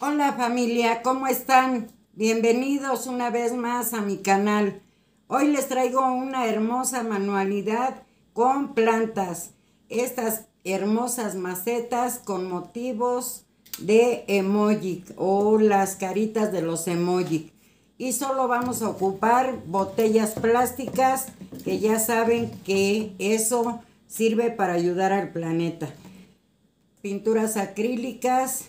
Hola familia, ¿cómo están? Bienvenidos una vez más a mi canal. Hoy les traigo una hermosa manualidad con plantas. Estas hermosas macetas con motivos de emoji o las caritas de los emoji. Y solo vamos a ocupar botellas plásticas que ya saben que eso sirve para ayudar al planeta. Pinturas acrílicas,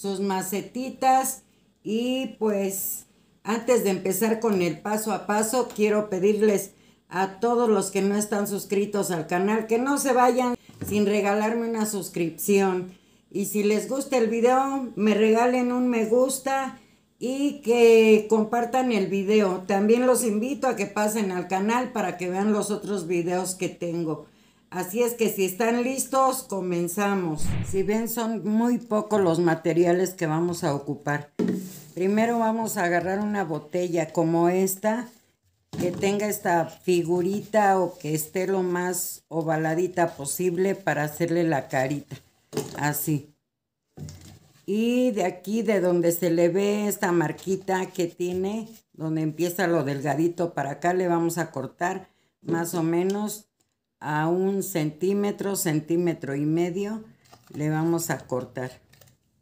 sus macetitas y pues antes de empezar con el paso a paso quiero pedirles a todos los que no están suscritos al canal que no se vayan sin regalarme una suscripción y si les gusta el video me regalen un me gusta y que compartan el video. También los invito a que pasen al canal para que vean los otros videos que tengo. Así es que si están listos, comenzamos. Si ven, son muy pocos los materiales que vamos a ocupar. Primero vamos a agarrar una botella como esta, que tenga esta figurita o que esté lo más ovaladita posible para hacerle la carita. Así. Y de aquí, de donde se le ve esta marquita que tiene, donde empieza lo delgadito para acá, le vamos a cortar más o menos a un centímetro, centímetro y medio le vamos a cortar.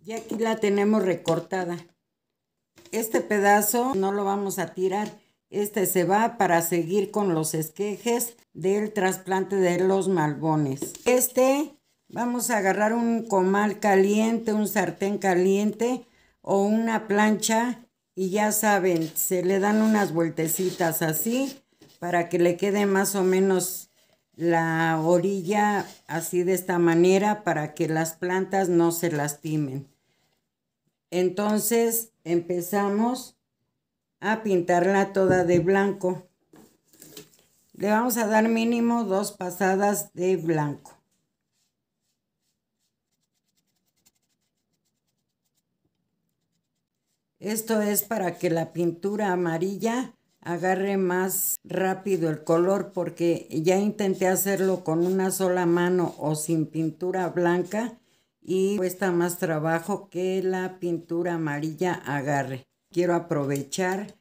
Y aquí la tenemos recortada. Este pedazo no lo vamos a tirar. Este se va para seguir con los esquejes del trasplante de los malbones. Este vamos a agarrar un comal caliente, un sartén caliente o una plancha y ya saben, se le dan unas vueltecitas así para que le quede más o menos la orilla así de esta manera para que las plantas no se lastimen. Entonces empezamos a pintarla toda de blanco. Le vamos a dar mínimo dos pasadas de blanco. Esto es para que la pintura amarilla agarre más rápido el color porque ya intenté hacerlo con una sola mano o sin pintura blanca y cuesta más trabajo que la pintura amarilla agarre. Quiero aprovechar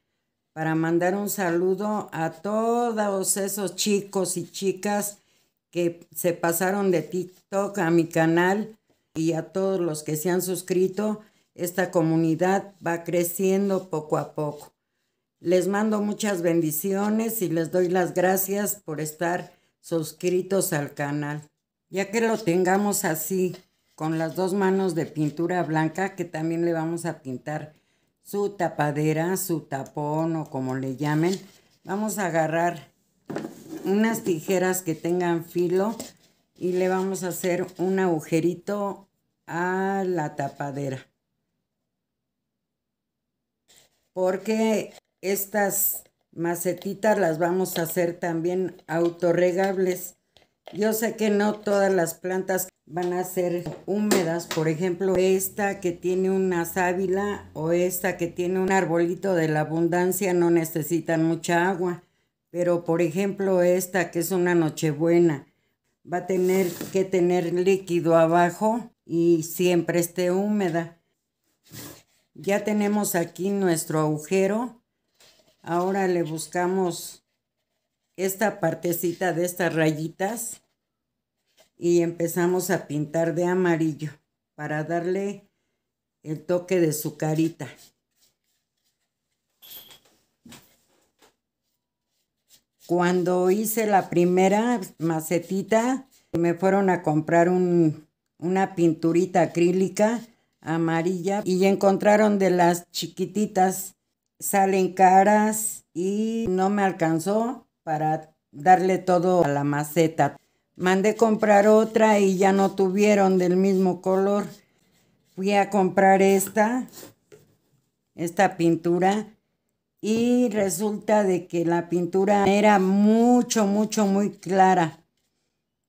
para mandar un saludo a todos esos chicos y chicas que se pasaron de TikTok a mi canal y a todos los que se han suscrito. Esta comunidad va creciendo poco a poco. Les mando muchas bendiciones y les doy las gracias por estar suscritos al canal. Ya que lo tengamos así, con las dos manos de pintura blanca, que también le vamos a pintar su tapadera, su tapón o como le llamen, vamos a agarrar unas tijeras que tengan filo y le vamos a hacer un agujerito a la tapadera. Porque estas macetitas las vamos a hacer también autorregables. Yo sé que no todas las plantas van a ser húmedas, por ejemplo, esta que tiene una sábila o esta que tiene un arbolito de la abundancia no necesitan mucha agua, pero por ejemplo esta que es una nochebuena va a tener que tener líquido abajo y siempre esté húmeda. Ya tenemos aquí nuestro agujero Ahora le buscamos esta partecita de estas rayitas y empezamos a pintar de amarillo para darle el toque de su carita. Cuando hice la primera macetita, me fueron a comprar una pinturita acrílica amarilla y encontraron de las chiquititas salen caras y no me alcanzó para darle todo a la maceta. Mandé comprar otra y ya no tuvieron del mismo color. Fui a comprar esta, esta pintura, y resulta de que la pintura era mucho, mucho, muy clara.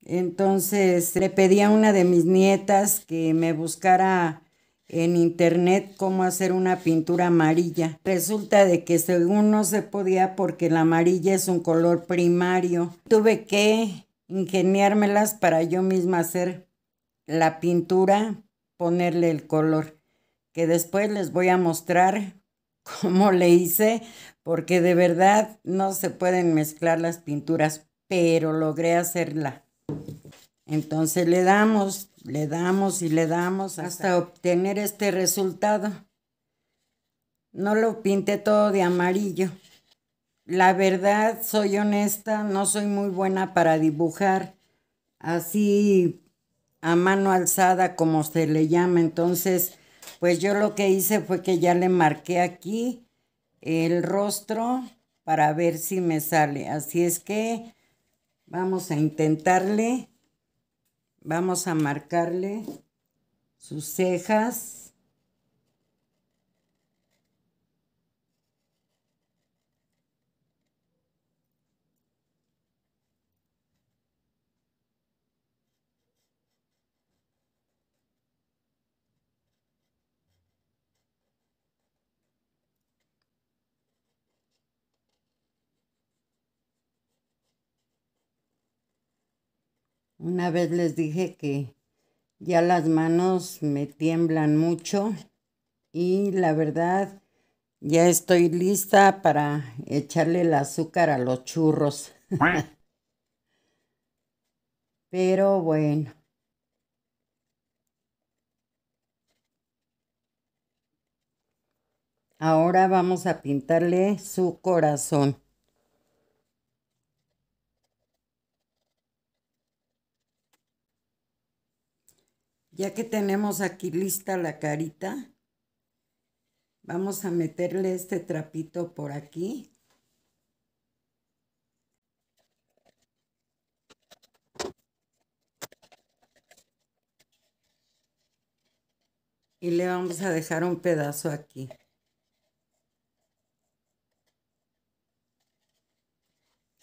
Entonces le pedí a una de mis nietas que me buscara en internet cómo hacer una pintura amarilla. Resulta de que según no se podía porque la amarilla es un color primario. Tuve que ingeniármelas para yo misma hacer la pintura, ponerle el color, que después les voy a mostrar cómo le hice, porque de verdad no se pueden mezclar las pinturas, pero logré hacerla. Entonces le damos le damos y le damos hasta obtener este resultado. No lo pinté todo de amarillo. La verdad, soy honesta, no soy muy buena para dibujar así a mano alzada como se le llama. Entonces, pues yo lo que hice fue que ya le marqué aquí el rostro para ver si me sale. Así es que vamos a intentarle. Vamos a marcarle sus cejas. Una vez les dije que ya las manos me tiemblan mucho y la verdad ya estoy lista para echarle el azúcar a los churros. Pero bueno. Ahora vamos a pintarle su corazón. Ya que tenemos aquí lista la carita, vamos a meterle este trapito por aquí. Y le vamos a dejar un pedazo aquí.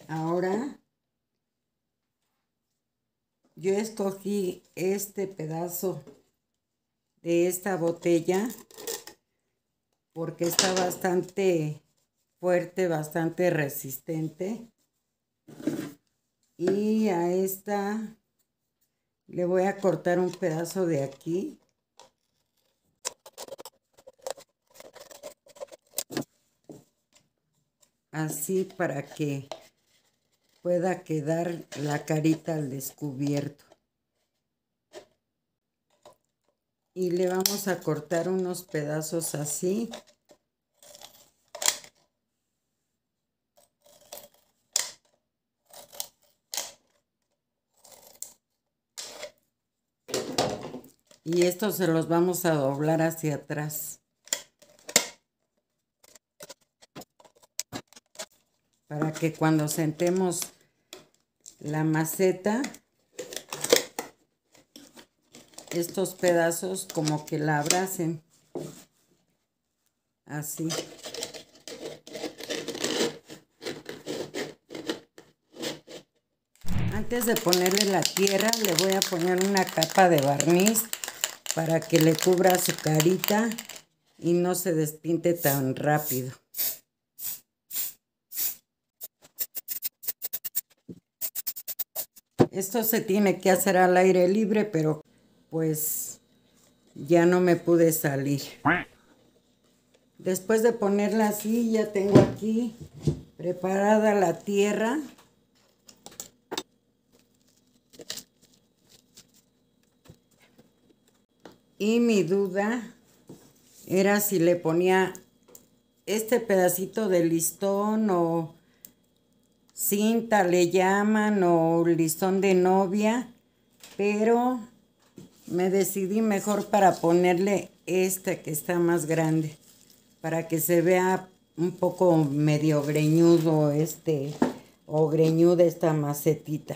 Ahora yo escogí este pedazo de esta botella porque está bastante fuerte, bastante resistente. Y a esta le voy a cortar un pedazo de aquí. Así para que pueda quedar la carita al descubierto. Y le vamos a cortar unos pedazos así. Y estos se los vamos a doblar hacia atrás. Para que cuando sentemos la maceta, estos pedazos como que la abracen. Así. Antes de ponerle la tierra, le voy a poner una capa de barniz para que le cubra su carita y no se despinte tan rápido. esto se tiene que hacer al aire libre, pero pues ya no me pude salir. Después de ponerla así, ya tengo aquí preparada la tierra. Y mi duda era si le ponía este pedacito de listón o cinta le llaman o listón de novia, pero me decidí mejor para ponerle esta que está más grande, para que se vea un poco medio greñudo este o greñuda esta macetita.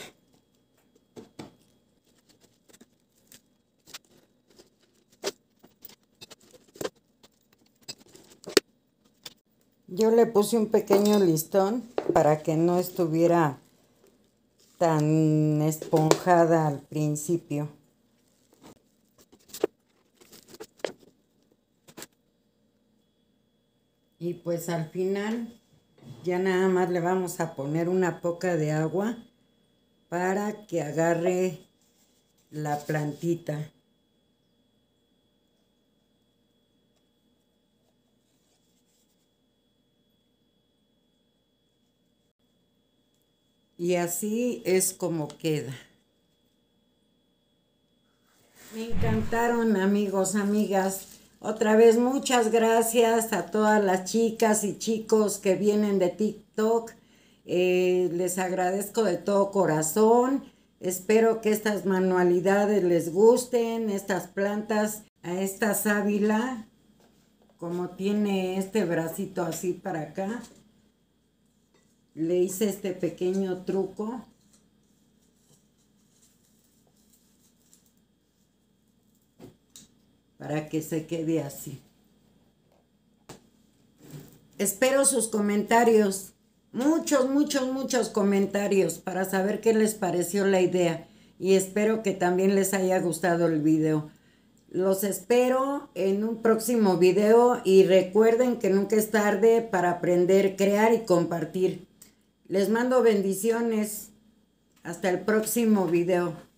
Yo le puse un pequeño listón para que no estuviera tan esponjada al principio. Y pues al final ya nada más le vamos a poner una poca de agua para que agarre la plantita. Y así es como queda. Me encantaron amigos, amigas. Otra vez muchas gracias a todas las chicas y chicos que vienen de TikTok. Eh, les agradezco de todo corazón. Espero que estas manualidades les gusten, estas plantas, a esta sábila, como tiene este bracito así para acá le hice este pequeño truco para que se quede así. Espero sus comentarios, muchos, muchos, muchos comentarios para saber qué les pareció la idea y espero que también les haya gustado el video. Los espero en un próximo video y recuerden que nunca es tarde para aprender, crear y compartir. Les mando bendiciones. Hasta el próximo video.